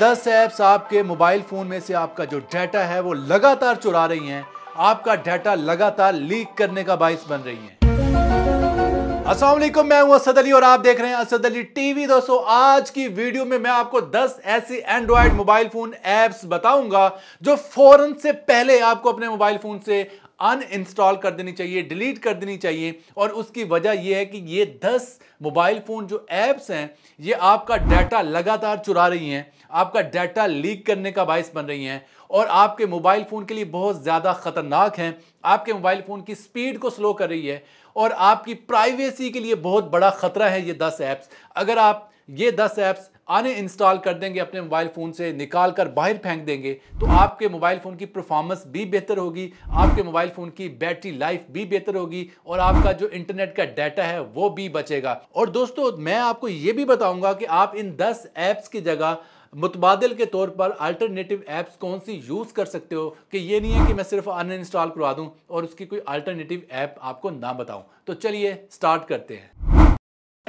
करीब 10 ऐप्स आपके mobile phone में से आपका जो डाटा है वो लगातार चुरा रही हैं आपका डाटा लगातार लीक करने का बायस बन रही हैं असल मैं हूं असद अली और आप देख रहे हैं असद अली टीवी दोस्तों आज की वीडियो में मैं आपको 10 ऐसी एंड्रॉयड मोबाइल फ़ोन ऐप्स बताऊंगा जो फ़ौरन से पहले आपको अपने मोबाइल फ़ोन से अनइंस्टॉल कर देनी चाहिए डिलीट कर देनी चाहिए और उसकी वजह यह है कि ये 10 मोबाइल फ़ोन जो ऐप्स हैं ये आपका डाटा लगातार चुरा रही हैं आपका डाटा लीक करने का बायस बन रही हैं और आपके मोबाइल फ़ोन के लिए बहुत ज़्यादा ख़तरनाक हैं आपके मोबाइल फ़ोन की स्पीड को स्लो कर रही है और आपकी प्राइवेसी के लिए बहुत बड़ा ख़तरा है ये दस ऐप्स अगर आप ये दस ऐप्स अन इंस्टॉल कर देंगे अपने मोबाइल फ़ोन से निकाल कर बाहर फेंक देंगे तो आपके मोबाइल फ़ोन की परफॉर्मेंस भी बेहतर होगी आपके मोबाइल फ़ोन की बैटरी लाइफ भी बेहतर होगी और आपका जो इंटरनेट का डाटा है वो भी बचेगा और दोस्तों मैं आपको ये भी बताऊँगा कि आप इन दस ऐप्स की जगह मुतबादल के तौर पर अल्टरनेटिव ऐप्स कौन सी यूज़ कर सकते हो कि ये नहीं है कि मैं सिर्फ अन इंस्टॉल करवा दूँ और उसकी कोई अल्टरनेटिव ऐप आपको ना बताऊँ तो चलिए स्टार्ट करते हैं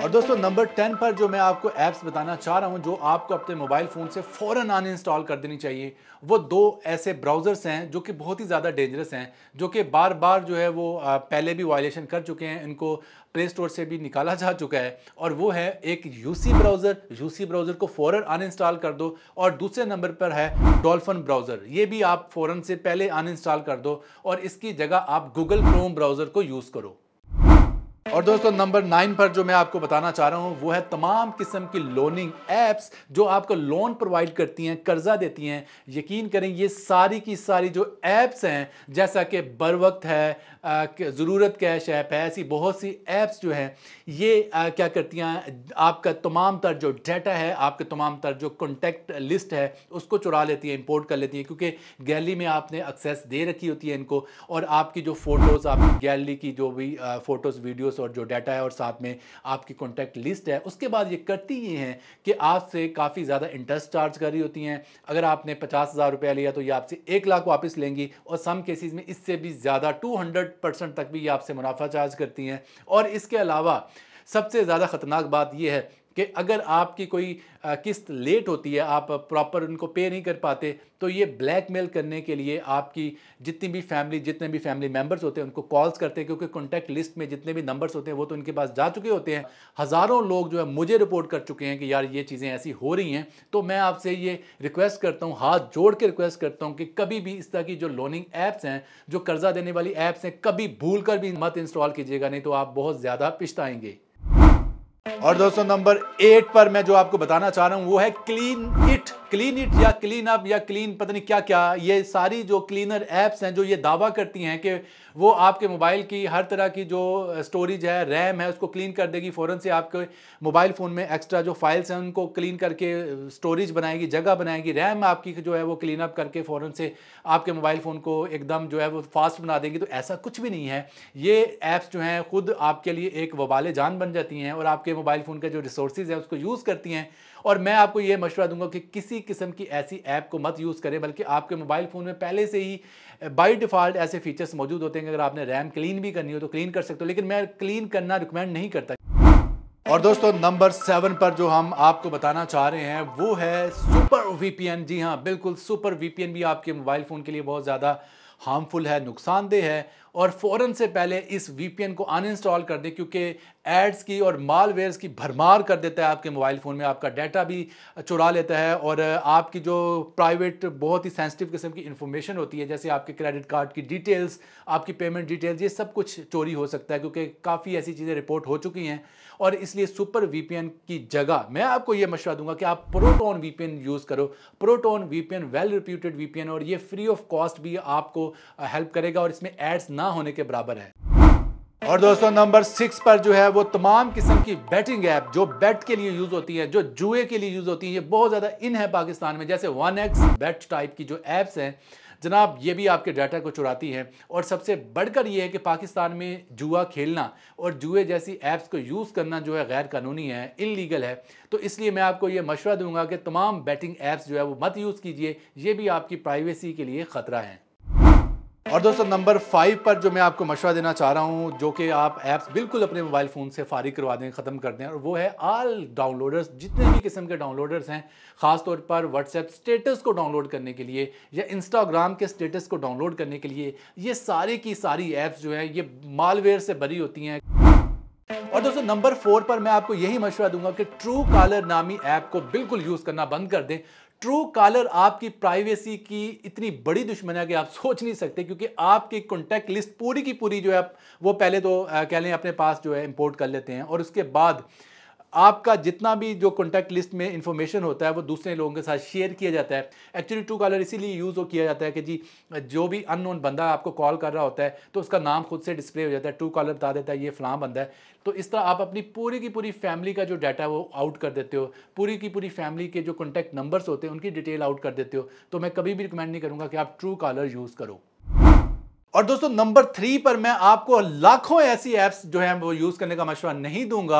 और दोस्तों नंबर टेन पर जो मैं आपको ऐप्स बताना चाह रहा हूँ जो आपको अपने मोबाइल फ़ोन से फ़ौरन इंस्टॉल कर देनी चाहिए वो दो ऐसे ब्राउज़र्स हैं जो कि बहुत ही ज़्यादा डेंजरस हैं जो कि बार बार जो है वो पहले भी वायलेशन कर चुके हैं इनको प्ले स्टोर से भी निकाला जा चुका है और वो है एक यूसी ब्राउज़र यूसी ब्राउज़र को फ़ौरन इंस्टॉल कर दो और दूसरे नंबर पर है डॉल्फन ब्राउज़र ये भी आप फ़ौरन से पहले इंस्टॉल कर दो और इसकी जगह आप गूगल क्रोम ब्राउज़र को यूज़ करो और दोस्तों नंबर नाइन पर जो मैं आपको बताना चाह रहा हूँ वो है तमाम किस्म की लोनिंग एप्स जो आपको लोन प्रोवाइड करती हैं कर्जा देती हैं यकीन करें ये सारी की सारी जो एप्स हैं जैसा कि बर वक्त है ज़रूरत कैश ऐप है ऐसी बहुत सी एप्स जो हैं ये आ, क्या करती हैं आपका तमाम तर जो डेटा है आपके तमाम तर जो कॉन्टैक्ट लिस्ट है उसको चुरा लेती हैं इंपोर्ट कर लेती हैं क्योंकि गैलरी में आपने एक्सेस दे रखी होती है इनको और आपकी जो फ़ोटोज़ आपकी गैलरी की जो भी फ़ोटोज़ वीडियोज़ और जो डाटा है और साथ में आपकी कॉन्टैक्ट लिस्ट है उसके बाद ये करती ये हैं कि आपसे काफ़ी ज़्यादा इंटरेस्ट चार्ज कर रही होती हैं अगर आपने पचास हज़ार रुपया लिया तो ये आपसे एक लाख वापस लेंगी और सम केसेस में इससे भी ज़्यादा टू हंड्रेड परसेंट तक भी ये आपसे मुनाफा चार्ज करती हैं और इसके अलावा सबसे ज़्यादा ख़तरनाक बात यह है कि अगर आपकी कोई किस्त लेट होती है आप प्रॉपर उनको पे नहीं कर पाते तो ये ब्लैकमेल करने के लिए आपकी जितनी भी फैमिली जितने भी फैमिली मेम्बर्स होते हैं उनको कॉल्स करते हैं क्योंकि कॉन्टैक्ट लिस्ट में जितने भी नंबर्स होते हैं वो तो उनके पास जा चुके होते हैं हज़ारों लोग जो है मुझे रिपोर्ट कर चुके हैं कि यार ये चीज़ें ऐसी हो रही हैं तो मैं आपसे ये रिक्वेस्ट करता हूँ हाथ जोड़ के रिक्वेस्ट करता हूँ कि कभी भी इस तरह की जो लोनिंग ऐप्स हैं जो कर्जा देने वाली ऐप्स हैं कभी भूल कर भी मत इंस्टॉल कीजिएगा नहीं तो आप बहुत ज़्यादा पिछताएंगे और दोस्तों नंबर एट पर मैं जो आपको बताना चाह रहा हूं वो है क्लीन इट क्लीन इट या क्लीन अप या क्लीन पता नहीं क्या क्या ये सारी जो क्लीनर एप्स हैं जो ये दावा करती हैं कि वो आपके मोबाइल की हर तरह की जो स्टोरेज है रैम है उसको क्लीन कर देगी फ़ौरन से आपके मोबाइल फ़ोन में एक्स्ट्रा जो फाइल्स हैं उनको क्लीन करके स्टोरेज बनाएगी जगह बनाएगी रैम आपकी जो है वो क्लीन अप करके फ़ौरन से आपके मोबाइल फ़ोन को एकदम जो है वो फास्ट बना देगी तो ऐसा कुछ भी नहीं है ये ऐप्स जो हैं ख़ुद आपके लिए एक वबाल जान बन जाती हैं और आपके मोबाइल फ़ोन का जो रिसोर्सेज हैं उसको यूज़ करती हैं और मैं आपको ये मशवरा दूंगा कि किसी किस्म की ऐसी ऐप को मत यूज़ करें बल्कि आपके मोबाइल फ़ोन में पहले से ही बाई डिफ़ॉल्ट ऐसे फीचर्स मौजूद होते हैं करेंगे अगर आपने रैम क्लीन भी करनी हो तो क्लीन कर सकते हो लेकिन मैं क्लीन करना रिकमेंड नहीं करता और दोस्तों नंबर सेवन पर जो हम आपको बताना चाह रहे हैं वो है सुपर वीपीएन जी हाँ बिल्कुल सुपर वीपीएन भी आपके मोबाइल फ़ोन के लिए बहुत ज़्यादा हार्मफुल है नुकसानदेह है और फ़ौरन से पहले इस वीपीएन को अनइंस्टॉल कर दें क्योंकि एड्स की और मालवेयर्स की भरमार कर देता है आपके मोबाइल फ़ोन में आपका डाटा भी चुरा लेता है और आपकी जो प्राइवेट बहुत ही सेंसिटिव किस्म की इन्फॉर्मेशन होती है जैसे आपके क्रेडिट कार्ड की डिटेल्स आपकी पेमेंट डिटेल्स ये सब कुछ चोरी हो सकता है क्योंकि काफ़ी ऐसी चीज़ें रिपोर्ट हो चुकी हैं और इसलिए सुपर वी की जगह मैं आपको ये मशवरा दूंगा कि आप प्रोटोन वी यूज़ करो Proton V well reputed V और ये फ्री ऑफ कॉस्ट भी आपको हेल्प करेगा और इसमें एड्स ना ना होने के बराबर है और दोस्तों नंबर सिक्स पर जो है वो तमाम किस्म की बैटिंग ऐप जो बैट के लिए यूज होती है जो जुए के लिए यूज होती है ये बहुत ज्यादा इन है पाकिस्तान में जैसे वन एक्स बैट टाइप की जो एप्स हैं जनाब ये भी आपके डाटा को चुराती हैं और सबसे बढ़कर ये है कि पाकिस्तान में जुआ खेलना और जुए जैसी ऐप्स को यूज़ करना जो है गैर कानूनी है इलीगल है तो इसलिए मैं आपको ये मशवरा दूंगा कि तमाम बैटिंग ऐप्स जो है वो मत यूज़ कीजिए ये भी आपकी प्राइवेसी के लिए ख़तरा है और दोस्तों नंबर फाइव पर जो मैं आपको मशवरा देना चाह रहा हूँ जो कि आप ऐप्स बिल्कुल अपने मोबाइल फ़ोन से फारिग करवा दें ख़त्म कर दें और वो है आल डाउनलोडर्स जितने भी किस्म के डाउनलोडर्स हैं ख़ास तौर पर व्हाट्सएप स्टेटस को डाउनलोड करने के लिए या इंस्टाग्राम के स्टेटस को डाउनलोड करने के लिए ये सारी की सारी ऐप्स जो हैं ये मालवेयर से भरी होती हैं और दोस्तों नंबर फोर पर मैं आपको यही मशवरा दूंगा कि ट्रू कॉलर नामी ऐप को बिल्कुल यूज़ करना बंद कर दें ट्रू कॉलर आपकी प्राइवेसी की इतनी बड़ी दुश्मन है कि आप सोच नहीं सकते क्योंकि आपकी कॉन्टैक्ट लिस्ट पूरी की पूरी जो है वो पहले तो कह लें अपने पास जो है इंपोर्ट कर लेते हैं और उसके बाद आपका जितना भी जो कॉन्टैक्ट लिस्ट में इंफॉर्मेशन होता है वो दूसरे लोगों के साथ शेयर किया जाता है एक्चुअली ट्रू कॉलर इसीलिए यूज़ किया जाता है कि जी जो भी अननोन बंदा आपको कॉल कर रहा होता है तो उसका नाम खुद से डिस्प्ले हो जाता है ट्रू कॉलर बता देता है ये फ्लाम बंदा है तो इस तरह आप अपनी पूरी की पूरी फैमिली का जो डाटा वो आउट कर देते हो पूरी की पूरी फैमिली के जो कॉन्टैक्ट नंबर्स होते हैं उनकी डिटेल आउट कर देते हो तो मैं कभी भी रिकमेंड नहीं करूँगा कि आप ट्रू कॉलर यूज़ करो और दोस्तों नंबर थ्री पर मैं आपको लाखों ऐसी ऐप्स जो है वो यूज़ करने का मशवरा नहीं दूंगा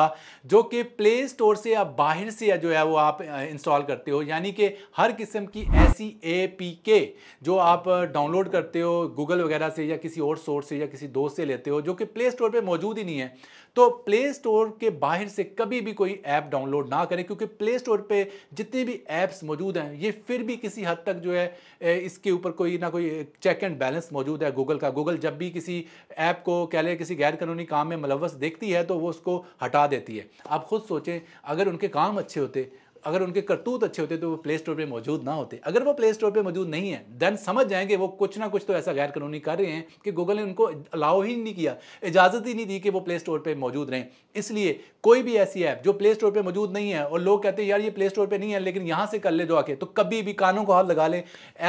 जो कि प्ले स्टोर से या बाहर से या जो है वो आप इंस्टॉल करते हो यानी कि हर किस्म की ऐसी ए पी के जो आप डाउनलोड करते हो गूगल वगैरह से या किसी और सोर्स से या किसी दोस्त से लेते हो जो कि प्ले स्टोर पर मौजूद ही नहीं है तो प्ले स्टोर के बाहर से कभी भी कोई ऐप डाउनलोड ना करें क्योंकि प्ले स्टोर पे जितने भी ऐप्स मौजूद हैं ये फिर भी किसी हद तक जो है इसके ऊपर कोई ना कोई चेक एंड बैलेंस मौजूद है गूगल का गूगल जब भी किसी ऐप को कह लें किसी गैर कानूनी काम में मुलवस देखती है तो वो उसको हटा देती है आप खुद सोचें अगर उनके काम अच्छे होते अगर उनके करतूत अच्छे होते तो वो प्ले स्टोर पर मौजूद ना होते अगर वो प्ले स्टोर पर मौजूद नहीं है देन समझ जाएंगे वो कुछ ना कुछ तो ऐसा गैर कानूनी कर रहे हैं कि गूगल ने उनको अलाउ ही नहीं किया इजाज़त ही नहीं दी कि वो प्ले स्टोर पर मौजूद रहें इसलिए कोई भी ऐसी ऐप जो प्ले स्टोर पर मौजूद नहीं है और लोग कहते हैं यार ये प्ले स्टोर पर नहीं है लेकिन यहाँ से कर ले जो आके तो कभी भी कानों को हाथ लगा लें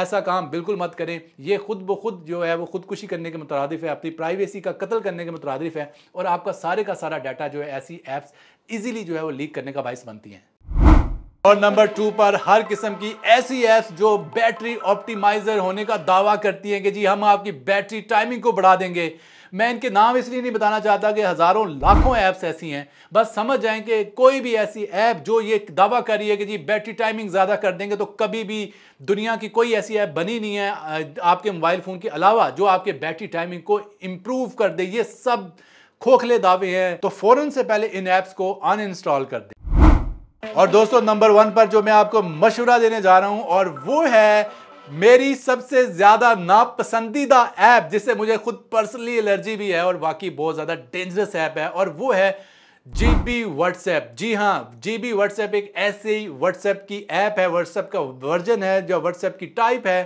ऐसा काम बिल्कुल मत करें ये खुद ब खुद जो है वो खुदकुशी करने के मुतरदफ़ है अपनी प्राइवेसी का कत्ल करने के मुतरदफ़ है और आपका सारे का सारा डाटा जो है ऐसी ऐप्स इजीली जो है वो लीक करने का बायस बनती हैं और नंबर टू पर हर किस्म की ऐसी ऐप्स e जो बैटरी ऑप्टिमाइजर होने का दावा करती हैं कि जी हम आपकी बैटरी टाइमिंग को बढ़ा देंगे मैं इनके नाम इसलिए नहीं बताना चाहता कि हज़ारों लाखों ऐप्स ऐसी हैं बस समझ जाएं कि कोई भी ऐसी ऐप जो ये दावा कर रही है कि जी बैटरी टाइमिंग ज़्यादा कर देंगे तो कभी भी दुनिया की कोई ऐसी ऐप बनी नहीं है आपके मोबाइल फ़ोन के अलावा जो आपके बैटरी टाइमिंग को इम्प्रूव कर दे ये सब खोखले दावे हैं तो फ़ौरन से पहले इन ऐप्स को अनइंस्टॉल कर दें और दोस्तों नंबर वन पर जो मैं आपको मशवरा देने जा रहा हूं और वो है मेरी सबसे ज़्यादा नापसंदीदा ऐप जिससे मुझे खुद पर्सनली एलर्जी भी है और बाकी बहुत ज़्यादा डेंजरस ऐप है और वो है जी बी व्हाट्सएप जी हाँ जी बी व्हाट्सएप एक ऐसी व्हाट्सएप की ऐप है व्हाट्सएप का वर्जन है जो व्हाट्सएप की टाइप है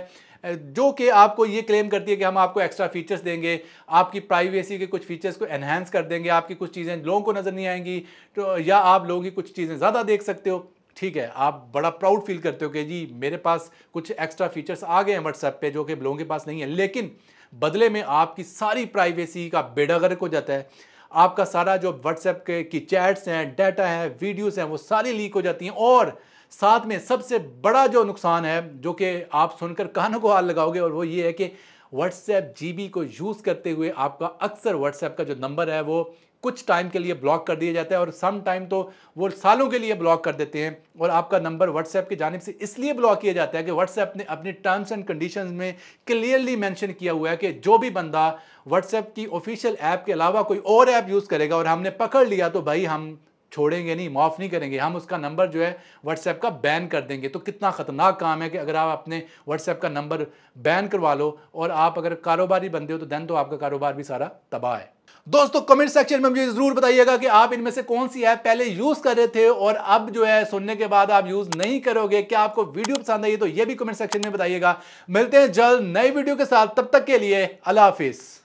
जो कि आपको ये क्लेम करती है कि हम आपको एक्स्ट्रा फीचर्स देंगे आपकी प्राइवेसी के कुछ फीचर्स को एनहेंस कर देंगे आपकी कुछ चीज़ें लोगों को नज़र नहीं आएंगी तो या आप लोगों की कुछ चीज़ें ज़्यादा देख सकते हो ठीक है आप बड़ा प्राउड फील करते हो कि जी मेरे पास कुछ एक्स्ट्रा फीचर्स आ गए हैं व्हाट्सएप पे जो कि लोगों के पास नहीं है लेकिन बदले में आपकी सारी प्राइवेसी का बेड़ागर हो जाता है आपका सारा जो व्हाट्सएप के की चैट्स हैं डाटा है वीडियोस हैं वो सारी लीक हो जाती हैं और साथ में सबसे बड़ा जो नुकसान है जो कि आप सुनकर कानों को हाल लगाओगे और वो ये है कि व्हाट्सएप जी को यूज़ करते हुए आपका अक्सर व्हाट्सएप का जो नंबर है वो कुछ टाइम के लिए ब्लॉक कर दिया जाता है और सम टाइम तो वो सालों के लिए ब्लॉक कर देते हैं और आपका नंबर व्हाट्सएप की जानब से इसलिए ब्लॉक किया जाता है कि व्हाट्सएप ने अपने टर्म्स एंड कंडीशन में क्लियरली मैंशन किया हुआ है कि जो भी बंदा व्हाट्सएप की ऑफिशियल ऐप के अलावा कोई और ऐप यूज़ करेगा और हमने पकड़ लिया तो भाई हम छोड़ेंगे नहीं माफ़ नहीं करेंगे हम उसका नंबर जो है व्हाट्सएप का बैन कर देंगे तो कितना ख़तरनाक काम है कि अगर आप अपने व्हाट्सएप का नंबर बैन करवा लो और आप अगर कारोबारी बंदे हो तो दैन तो आपका कारोबार भी सारा तबाह है दोस्तों कमेंट सेक्शन में मुझे ज़रूर बताइएगा कि आप इनमें से कौन सी ऐप पहले यूज़ कर रहे थे और अब जो है सुनने के बाद आप यूज़ नहीं करोगे क्या आपको वीडियो पसंद आई तो ये भी कमेंट सेक्शन में बताइएगा मिलते हैं जल्द नई वीडियो के साथ तब तक के लिए अला हाफिज़